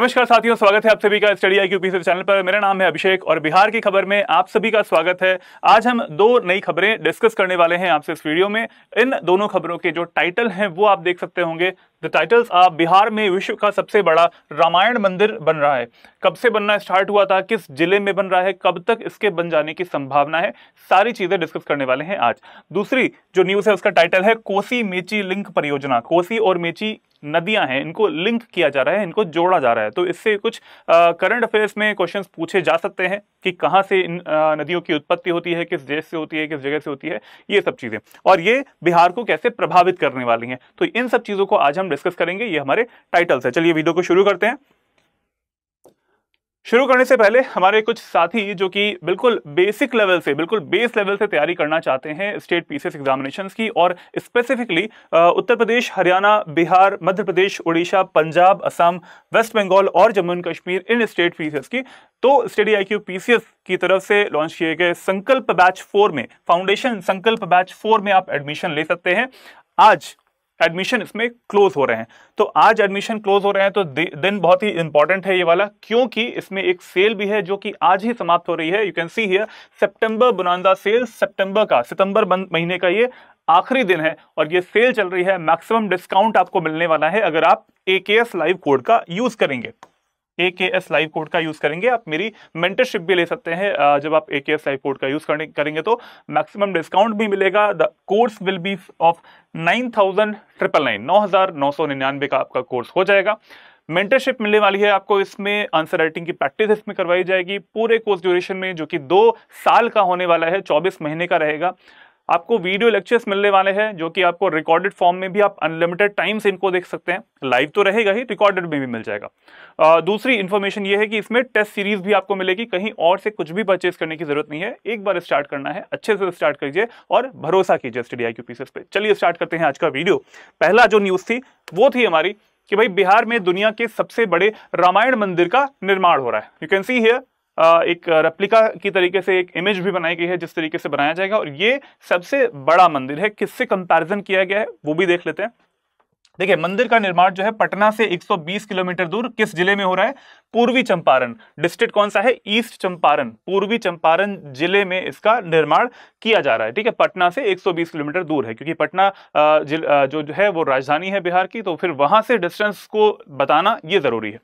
नमस्कार साथियों स्वागत है आप सभी का स्टडी आई क्यूपी चैनल पर मेरा नाम है अभिषेक और बिहार की खबर में आप सभी का स्वागत है आज हम दो नई खबरें डिस्कस करने वाले हैं आपसे इस वीडियो में इन दोनों खबरों के जो टाइटल हैं वो आप देख सकते होंगे द टाइटल्स बिहार में विश्व का सबसे बड़ा रामायण मंदिर बन रहा है कब से बनना स्टार्ट हुआ था किस जिले में बन रहा है कब तक इसके बन जाने की संभावना है सारी चीज़ें डिस्कस करने वाले हैं आज दूसरी जो न्यूज़ है उसका टाइटल है कोसी मेची लिंक परियोजना कोसी और मेची नदियां हैं इनको लिंक किया जा रहा है इनको जोड़ा जा रहा है तो इससे कुछ करंट अफेयर्स में क्वेश्चंस पूछे जा सकते हैं कि कहाँ से इन आ, नदियों की उत्पत्ति होती है किस देश से होती है किस जगह से होती है ये सब चीज़ें और ये बिहार को कैसे प्रभावित करने वाली हैं तो इन सब चीज़ों को आज हम डिस्कस करेंगे ये हमारे टाइटल्स है चलिए वीडियो को शुरू करते हैं शुरू करने से पहले हमारे कुछ साथी जो कि बिल्कुल बेसिक लेवल से बिल्कुल बेस लेवल से तैयारी करना चाहते हैं स्टेट पीसीएस एग्जामिनेशन की और स्पेसिफिकली उत्तर प्रदेश हरियाणा बिहार मध्य प्रदेश उड़ीसा पंजाब असम वेस्ट बंगाल और जम्मू एंड कश्मीर इन स्टेट पीसीएस की तो स्टडी आई क्यू की तरफ से लॉन्च किए गए संकल्प बैच फोर में फाउंडेशन संकल्प बैच फोर में आप एडमिशन ले सकते हैं आज एडमिशन इसमें क्लोज हो रहे हैं तो आज एडमिशन क्लोज हो रहे हैं तो दिन बहुत ही इंपॉर्टेंट है ये वाला क्योंकि इसमें एक सेल भी है जो कि आज ही समाप्त हो रही है यू कैन सी हियर सितंबर बुनांदा सेल सितंबर का सितंबर महीने का ये आखिरी दिन है और ये सेल चल रही है मैक्सिमम डिस्काउंट आपको मिलने वाला है अगर आप ए लाइव कोड का यूज करेंगे A K S live code का यूज़ करेंगे आप मेरी मेंटरशिप भी ले सकते हैं जब आप A K S live code का यूज़ करेंगे तो मैक्सिमम डिस्काउंट भी मिलेगा the course will be of nine thousand triple nine नौ हज़ार नौ सौ निन्यानवे का आपका कोर्स हो जाएगा मेंटरशिप मिलने वाली है आपको इसमें आंसर राइटिंग की प्रैक्टिस इसमें करवाई जाएगी पूरे कोर्स ड्यूरेशन में जो कि दो साल का होने वाला है चौबीस महीने का रहेगा आपको वीडियो लेक्चर्स मिलने वाले हैं जो कि आपको रिकॉर्डेड फॉर्म में भी आप अनलिमिटेड टाइम्स इनको देख सकते हैं लाइव तो रहेगा ही रिकॉर्डेड में भी मिल जाएगा आ, दूसरी इन्फॉर्मेशन ये है कि इसमें टेस्ट सीरीज भी आपको मिलेगी कहीं और से कुछ भी परचेज करने की जरूरत नहीं है एक बार स्टार्ट करना है अच्छे से स्टार्ट कीजिए और भरोसा कीजिए स्टडी आई पे चलिए स्टार्ट करते हैं आज का वीडियो पहला जो न्यूज़ थी वो थी हमारी कि भाई बिहार में दुनिया के सबसे बड़े रामायण मंदिर का निर्माण हो रहा है यू कैन सी हियर एक रेप्लिका की तरीके से एक इमेज भी बनाई गई है जिस तरीके से बनाया जाएगा और ये सबसे बड़ा मंदिर है किससे कंपैरिजन किया गया है वो भी देख लेते हैं देखिए मंदिर का निर्माण जो है पटना से 120 किलोमीटर दूर किस जिले में हो रहा है पूर्वी चंपारण डिस्ट्रिक्ट कौन सा है ईस्ट चंपारण पूर्वी चंपारण जिले में इसका निर्माण किया जा रहा है ठीक है पटना से 120 किलोमीटर दूर है क्योंकि पटना जो है वो राजधानी है बिहार की तो फिर वहां से डिस्टेंस को बताना ये जरूरी है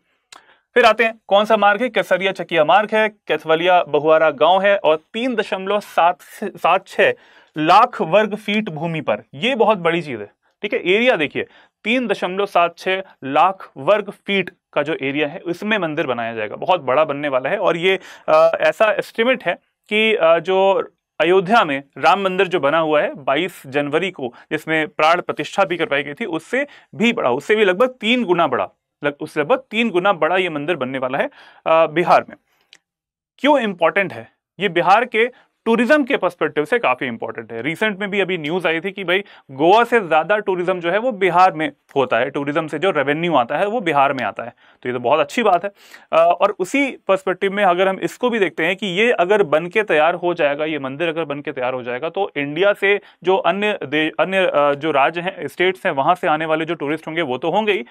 फिर आते हैं कौन सा मार्ग है केसरिया चकिया मार्ग है कैथवलिया बहुआरा गांव है और तीन दशमलव सात सात छः लाख वर्ग फीट भूमि पर यह बहुत बड़ी चीज़ है ठीक है एरिया देखिए तीन दशमलव सात छः लाख वर्ग फीट का जो एरिया है इसमें मंदिर बनाया जाएगा बहुत बड़ा बनने वाला है और ये आ, ऐसा एस्टिमेट है कि आ, जो अयोध्या में राम मंदिर जो बना हुआ है 22 जनवरी को जिसमें प्राण प्रतिष्ठा भी करवाई गई थी उससे भी बड़ा उससे भी लगभग तीन गुना बड़ा उससे लगभग तीन गुना बड़ा ये मंदिर बनने वाला है बिहार में क्यों इंपॉर्टेंट है ये बिहार के टूरिज्म के पर्सपेक्टिव से काफ़ी इंपॉर्टेंट है रिसेंट में भी अभी न्यूज़ आई थी कि भाई गोवा से ज़्यादा टूरिज्म जो है वो बिहार में होता है टूरिज्म से जो रेवेन्यू आता है वो बिहार में आता है तो ये तो बहुत अच्छी बात है और उसी पर्सपेक्टिव में अगर हम इसको भी देखते हैं कि ये अगर बन के तैयार हो जाएगा ये मंदिर अगर बन के तैयार हो जाएगा तो इंडिया से जो अन्य अन्य जो राज्य हैं स्टेट्स हैं वहां से आने वाले जो टूरिस्ट होंगे वो तो होंगे ही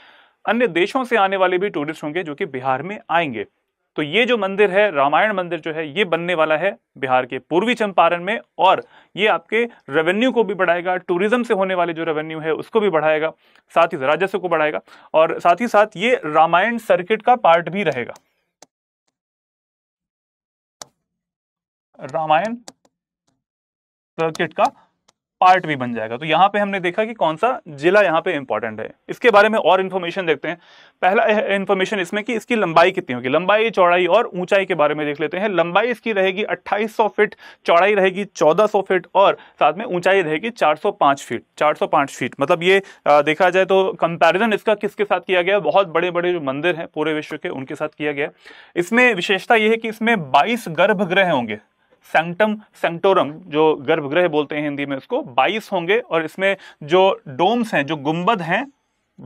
अन्य देशों से आने वाले भी टूरिस्ट होंगे जो कि बिहार में आएंगे तो ये जो मंदिर है रामायण मंदिर जो है ये बनने वाला है बिहार के पूर्वी चंपारण में और ये आपके रेवेन्यू को भी बढ़ाएगा टूरिज्म से होने वाले जो रेवेन्यू है उसको भी बढ़ाएगा साथ ही राजस्व को बढ़ाएगा और साथ ही साथ ये रामायण सर्किट का पार्ट भी रहेगा रामायण सर्किट का पार्ट भी बन जाएगा तो यहाँ पे हमने देखा कि कौन सा जिला यहाँ पे इंपॉर्टेंट है इसके बारे में और इन्फॉर्मेशन देखते हैं पहला इन्फॉर्मेशन इसमें कि इसकी लंबाई कितनी होगी लंबाई चौड़ाई और ऊंचाई के बारे में देख लेते हैं लंबाई इसकी रहेगी 2800 फीट चौड़ाई रहेगी 1400 फीट और साथ में ऊंचाई रहेगी 405 फीट 405 फीट मतलब ये देखा जाए तो कंपेरिजन इसका किसके साथ किया गया बहुत बड़े बड़े जो मंदिर हैं पूरे विश्व के उनके साथ किया गया इसमें विशेषता ये है कि इसमें बाईस गर्भगृह होंगे सेंटम सेंटोरम जो गर्भगृह बोलते हैं हिंदी में उसको 22 होंगे और इसमें जो डोम्स हैं जो गुंबद हैं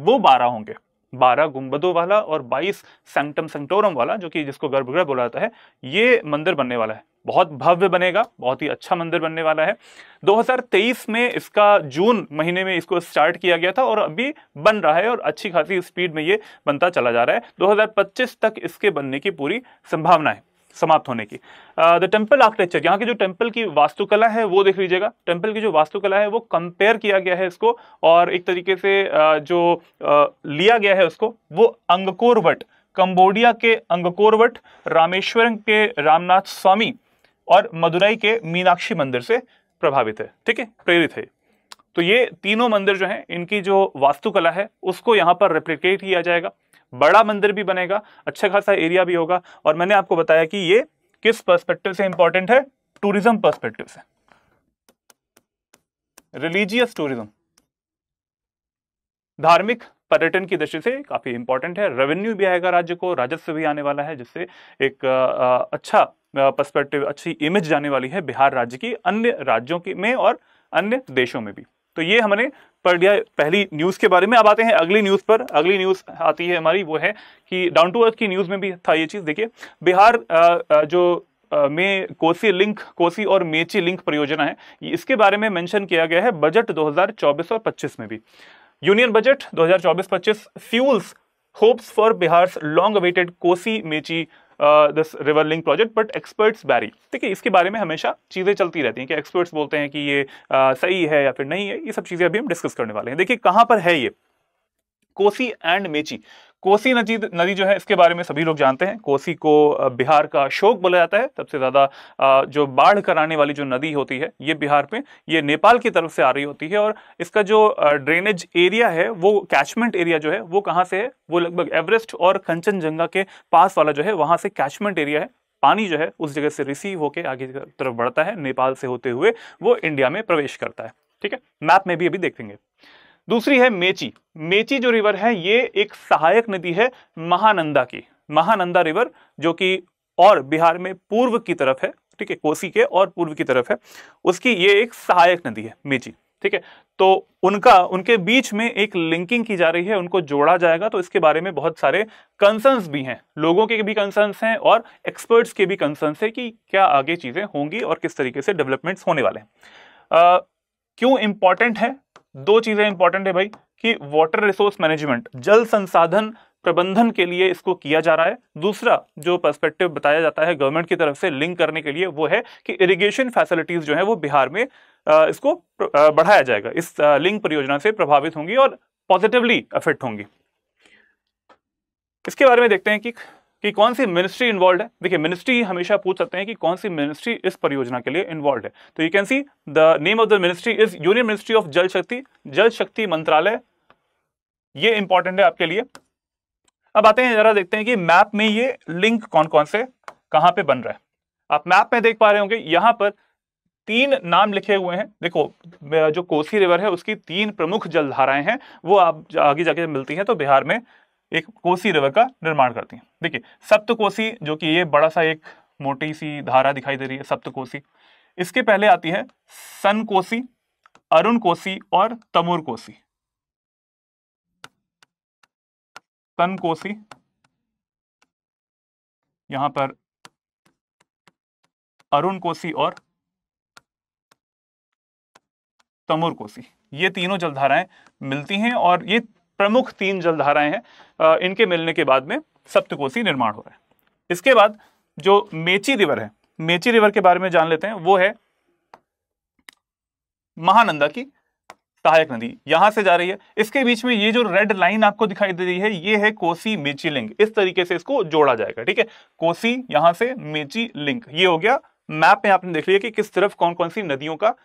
वो 12 होंगे 12 गुंबदों वाला और 22 सेंटम सेंटोरम वाला जो कि जिसको गर्भगृह बोला जाता है ये मंदिर बनने वाला है बहुत भव्य बनेगा बहुत ही अच्छा मंदिर बनने वाला है 2023 में इसका जून महीने में इसको स्टार्ट किया गया था और अभी बन रहा है और अच्छी खासी स्पीड में ये बनता चला जा रहा है 2025 तक इसके बनने की पूरी संभावना है समाप्त होने की द टेम्पल आर्किटेक्चर यहाँ की जो टेम्पल की वास्तुकला है वो देख लीजिएगा टेम्पल की जो वास्तुकला है वो कंपेयर किया गया है इसको और एक तरीके से uh, जो uh, लिया गया है उसको वो अंगकोर वट कंबोडिया के अंगकोर वट रामेश्वरम के रामनाथ स्वामी और मदुरई के मीनाक्षी मंदिर से प्रभावित है ठीक है प्रेरित है तो ये तीनों मंदिर जो हैं इनकी जो वास्तुकला है उसको यहाँ पर रेप्लिकेट किया जाएगा बड़ा मंदिर भी बनेगा अच्छा खासा एरिया भी होगा और मैंने आपको बताया कि ये किस पर्सपेक्टिव से इंपॉर्टेंट है टूरिज्म पर्सपेक्टिव से रिलीजियस टूरिज्म धार्मिक पर्यटन की दृष्टि से काफी इंपॉर्टेंट है रेवेन्यू भी आएगा राज्य को राजस्व भी आने वाला है जिससे एक अच्छा पर्सपेक्टिव अच्छी इमेज जाने वाली है बिहार राज्य की अन्य राज्यों की में और अन्य देशों में भी तो ये हमने पढ़ लिया पहली न्यूज़ के बारे में अब आते हैं अगली न्यूज़ पर अगली न्यूज़ आती है हमारी वो है कि डाउन टू अर्थ की न्यूज़ में भी था ये चीज़ देखिए बिहार जो में कोसी लिंक कोसी और मेची लिंक परियोजना है इसके बारे में मेंशन किया गया है बजट 2024 और 25 में भी union budget 2024-25 fuels hopes for Bihar long awaited Kosi Mechi this river link project but experts wary ठीक है इसके बारे में हमेशा चीज़ें चलती रहती हैं कि एक्सपर्ट्स बोलते हैं कि ये uh, सही है या फिर नहीं है ये सब चीज़ें अभी हम डिस्कस करने वाले हैं देखिए कहाँ पर है ये कोसी एंड मेची कोसी नदी नदी जो है इसके बारे में सभी लोग जानते हैं कोसी को बिहार का शोक बोला जाता है सबसे ज़्यादा जो बाढ़ कराने वाली जो नदी होती है ये बिहार में ये नेपाल की तरफ से आ रही होती है और इसका जो ड्रेनेज एरिया है वो कैचमेंट एरिया जो है वो कहाँ से है वो लगभग एवरेस्ट और कंचनजंगा के पास वाला जो है वहाँ से कैचमेंट एरिया है पानी जो है उस जगह से रिसीव होकर आगे की तरफ बढ़ता है नेपाल से होते हुए वो इंडिया में प्रवेश करता है ठीक है मैप में भी अभी देखेंगे दूसरी है मेची मेची जो रिवर है ये एक सहायक नदी है महानंदा की महानंदा रिवर जो कि और बिहार में पूर्व की तरफ है ठीक है कोसी के और पूर्व की तरफ है उसकी ये एक सहायक नदी है मेची ठीक है तो उनका उनके बीच में एक लिंकिंग की जा रही है उनको जोड़ा जाएगा तो इसके बारे में बहुत सारे कंसर्न्स भी हैं लोगों के भी कंसर्न्स हैं और एक्सपर्ट्स के भी कंसर्न्स हैं कि क्या आगे चीज़ें होंगी और किस तरीके से डेवलपमेंट्स होने वाले हैं क्यों इंपॉर्टेंट है हाँ। दो चीज़ें इंपॉर्टेंट है भाई कि वाटर रिसोर्स मैनेजमेंट जल संसाधन प्रबंधन के लिए इसको किया जा रहा है दूसरा जो पर्सपेक्टिव बताया जाता है गवर्नमेंट की तरफ से लिंक करने के लिए वो है कि इरिगेशन फैसिलिटीज़ जो है वो बिहार में इसको बढ़ाया जाएगा इस लिंक परियोजना से प्रभावित होंगी और पॉजिटिवली अफेक्ट होंगी इसके बारे में देखते हैं कि कि कौन सी मिनिस्ट्री इन्वॉल्व है देखिए मिनिस्ट्री हमेशा पूछ सकते हैं कि कौन सी मिनिस्ट्री इस परियोजना के लिए इन्वॉल्व है तो you can see the name of the ministry is union ministry of Jal Shakti जल शक्ति मंत्रालय ये इंपॉर्टेंट है आपके लिए अब आते हैं जरा देखते हैं कि मैप में ये लिंक कौन कौन से कहां पे बन रहा है आप मैप में देख पा रहे होंगे यहां पर तीन नाम लिखे हुए हैं देखो जो कोसी रिवर है उसकी तीन प्रमुख जलधाराएं हैं वो आप आगे जाके मिलती हैं तो बिहार में एक कोसी रिवर का निर्माण करती हैं देखिए सप्तकोसी जो कि ये बड़ा सा एक मोटी सी धारा दिखाई दे रही है सप्तकोसी इसके पहले आती है सन कोसी अरुण कोसी और तमूर कोसी तन कोसी यहां पर अरुण कोसी और तमूर कोसी ये तीनों जलधाराएं मिलती हैं और ये प्रमुख तीन जलधाराएं हैं इनके मिलने के बाद में सप्तकोसी निर्माण हो रहा है इसके बाद जो मेची रिवर है मेची रिवर के बारे में जान लेते हैं वो है महानंदा की सहायक नदी यहां से जा रही है इसके बीच में ये जो रेड लाइन आपको दिखाई दे रही है ये है कोसी मेची लिंक इस तरीके से इसको जोड़ा जाएगा ठीक है कोसी यहां से मेची लिंक ये हो गया मैप में आपने देख लिया कि किस तरफ कौन कौन सी नदियों का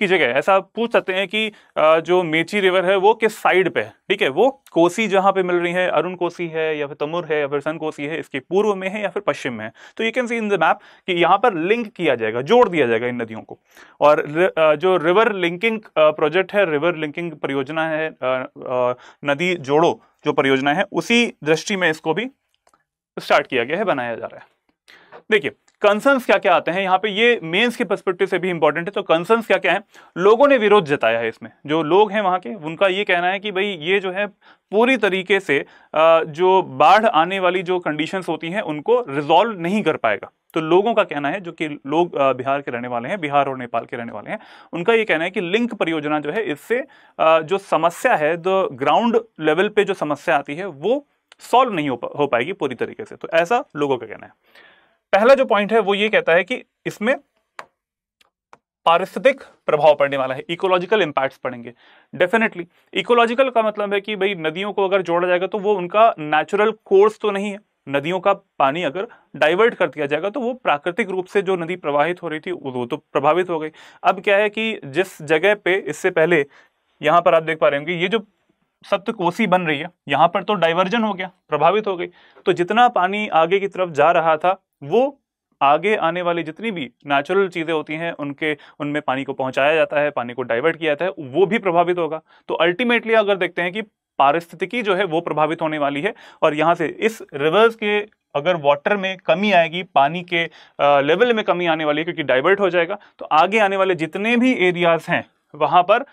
की जगह ऐसा पूछ सकते हैं कि जो मेची रिवर है वो किस साइड पे है ठीक है वो कोसी जहाँ पे मिल रही है अरुण कोसी है या फिर तमुर है या फिर सन कोसी है इसके पूर्व में है या फिर पश्चिम में है तो you can see in the map कि यहाँ पर लिंक किया जाएगा जोड़ दिया जाएगा इन नदियों को और जो रिवर लिंकिंग प्रोजेक्ट है रिवर लिंकिंग परियोजना है नदी जोड़ो जो परियोजना है उसी दृष्टि में इसको भी स्टार्ट किया गया है बनाया जा रहा है देखिए कंसर्न्स क्या क्या आते हैं यहाँ पे ये मेंस के पर्सपेक्टिव से भी इंपॉर्टेंट है तो कंसर्न्स क्या क्या है लोगों ने विरोध जताया है इसमें जो लोग हैं वहाँ के उनका ये कहना है कि भाई ये जो है पूरी तरीके से जो बाढ़ आने वाली जो कंडीशंस होती हैं उनको रिजॉल्व नहीं कर पाएगा तो लोगों का कहना है जो कि लोग बिहार के रहने वाले हैं बिहार और नेपाल के रहने वाले हैं उनका ये कहना है कि लिंक परियोजना जो है इससे जो समस्या है जो ग्राउंड लेवल पे जो समस्या आती है वो सॉल्व नहीं हो, पा, हो पाएगी पूरी तरीके से तो ऐसा लोगों का कहना है पहला जो पॉइंट है वो ये कहता है कि इसमें पारिस्थितिक प्रभाव पड़ने वाला है इकोलॉजिकल इंपैक्ट पड़ेंगे डेफिनेटली इकोलॉजिकल का मतलब है कि भाई नदियों को अगर जोड़ा जाएगा तो वो उनका नेचुरल कोर्स तो नहीं है नदियों का पानी अगर डाइवर्ट कर दिया जाएगा तो वो प्राकृतिक रूप से जो नदी प्रवाहित हो रही थी वो तो प्रभावित हो गई अब क्या है कि जिस जगह पे इससे पहले यहाँ पर आप देख पा रहे होंगे ये जो सप्तकोसी बन रही है यहाँ पर तो डाइवर्जन हो गया प्रभावित हो गई तो जितना पानी आगे की तरफ जा रहा था वो आगे आने वाली जितनी भी नेचुरल चीज़ें होती हैं उनके उनमें पानी को पहुंचाया जाता है पानी को डाइवर्ट किया जाता है वो भी प्रभावित होगा तो अल्टीमेटली अगर देखते हैं कि पारिस्थितिकी जो है वो प्रभावित होने वाली है और यहाँ से इस रिवर्स के अगर वाटर में कमी आएगी पानी के लेवल में कमी आने वाली है क्योंकि डाइवर्ट हो जाएगा तो आगे आने वाले जितने भी एरियाज हैं वहाँ पर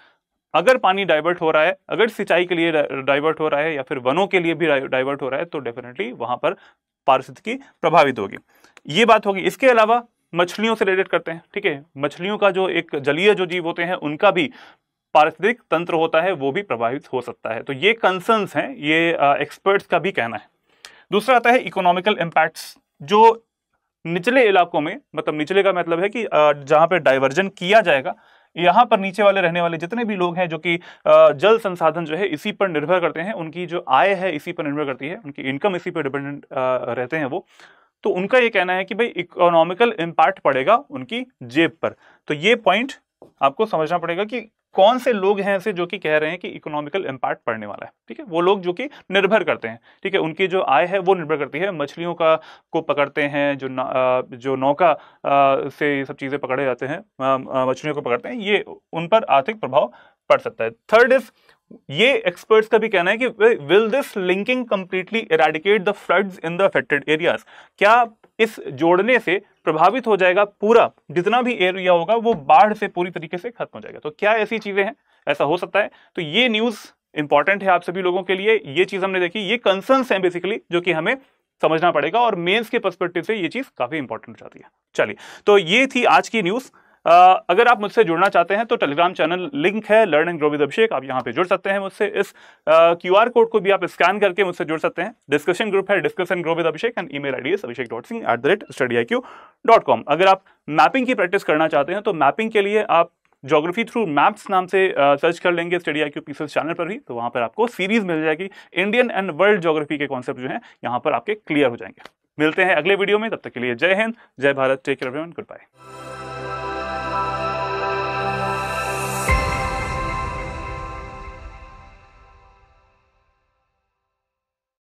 अगर पानी डाइवर्ट हो रहा है अगर सिंचाई के लिए डाइवर्ट हो रहा है या फिर वनों के लिए भी डाइवर्ट हो रहा है तो डेफिनेटली वहाँ पर पारिस्थितिकी प्रभावित होगी ये बात होगी इसके अलावा मछलियों से रिलेटेड करते हैं ठीक है मछलियों का जो एक जलीय जो जीव होते हैं उनका भी पारिस्थितिक तंत्र होता है वो भी प्रभावित हो सकता है तो ये कंसर्न्स हैं ये एक्सपर्ट्स का भी कहना है दूसरा आता है इकोनॉमिकल इम्पैक्ट्स जो निचले इलाकों में मतलब निचले का मतलब है कि जहाँ पर डाइवर्जन किया जाएगा यहाँ पर नीचे वाले रहने वाले जितने भी लोग हैं जो कि जल संसाधन जो है इसी पर निर्भर करते हैं उनकी जो आय है इसी पर निर्भर करती है उनकी इनकम इसी पर डिपेंडेंट रहते हैं वो तो उनका ये कहना है कि भाई इकोनॉमिकल इम्पैक्ट पड़ेगा उनकी जेब पर तो ये पॉइंट आपको समझना पड़ेगा कि कौन से लोग हैं ऐसे जो कि कह रहे हैं कि इकोनॉमिकल इम्पैक्ट पड़ने वाला है ठीक है वो लोग जो कि निर्भर करते हैं ठीक है उनकी जो आय है वो निर्भर करती है मछलियों का को पकड़ते हैं जो ना, जो नौका से ये सब चीज़ें पकड़े जाते हैं मछलियों को पकड़ते हैं ये उन पर आर्थिक प्रभाव पड़ सकता है थर्ड इज ये एक्सपर्ट्स का भी कहना है कि will this linking completely eradicate the floods in the affected areas क्या इस जोड़ने से प्रभावित हो जाएगा पूरा जितना भी एरिया होगा वो बाढ़ से पूरी तरीके से खत्म हो जाएगा तो क्या ऐसी चीजें हैं ऐसा हो सकता है तो ये न्यूज इंपॉर्टेंट है आप सभी लोगों के लिए ये चीज हमने देखी ये कंसर्न है बेसिकली जो कि हमें समझना पड़ेगा और मेंस के पर्सपेक्टिव से ये चीज काफी इंपॉर्टेंट हो जाती है चलिए तो ये थी आज की न्यूज़ अगर आप मुझसे जुड़ना चाहते हैं तो टेलीग्राम चैनल लिंक है learn and grow with Abhishek आप यहाँ पे जुड़ सकते हैं मुझसे इस क्यू आर कोड को भी आप स्कैन करके मुझसे जुड़ सकते हैं डिस्कशन ग्रुप है discussion grow with Abhishek and email I D Abhishek dot Singh at the rate study I Q dot com अगर आप मैपिंग की प्रैक्टिस करना चाहते हैं तो मैपिंग के लिए आप जोग्राफी थ्रू मैप्स नाम से सर्च uh, कर लेंगे study I Q PCS channel पर भी तो वहाँ पर आपको सीरीज मिल जाएगी इंडियन एंड वर्ल्ड जोग्राफी के कॉन्सेप्ट जो है यहाँ पर आपके क्लियर हो जाएंगे मिलते हैं अगले वीडियो में तब तक के लिए जय हिंद जय Bharat take care good bye